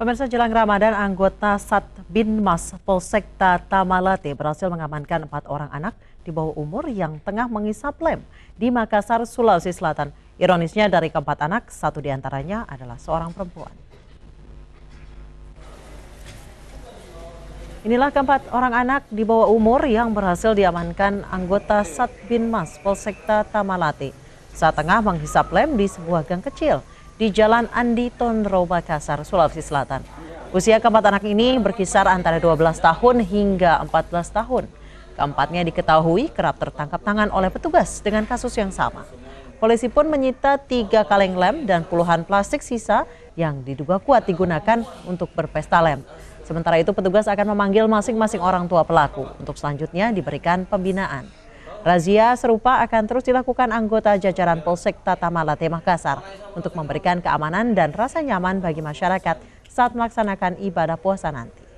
Pemirsa jelang Ramadan, anggota Sat Bin Mas Polsekta Tamalate berhasil mengamankan empat orang anak di bawah umur yang tengah mengisap lem di Makassar, Sulawesi Selatan. Ironisnya dari keempat anak, satu diantaranya adalah seorang perempuan. Inilah keempat orang anak di bawah umur yang berhasil diamankan anggota Sat Bin Mas Polsekta Tamalate saat tengah menghisap lem di sebuah gang kecil di Jalan Andi Tonro, Makassar, Sulawesi Selatan. Usia keempat anak ini berkisar antara 12 tahun hingga 14 tahun. Keempatnya diketahui kerap tertangkap tangan oleh petugas dengan kasus yang sama. Polisi pun menyita tiga kaleng lem dan puluhan plastik sisa yang diduga kuat digunakan untuk berpesta lem. Sementara itu petugas akan memanggil masing-masing orang tua pelaku untuk selanjutnya diberikan pembinaan. Razia serupa akan terus dilakukan anggota jajaran Polsek Tata Malate Makassar untuk memberikan keamanan dan rasa nyaman bagi masyarakat saat melaksanakan ibadah puasa nanti.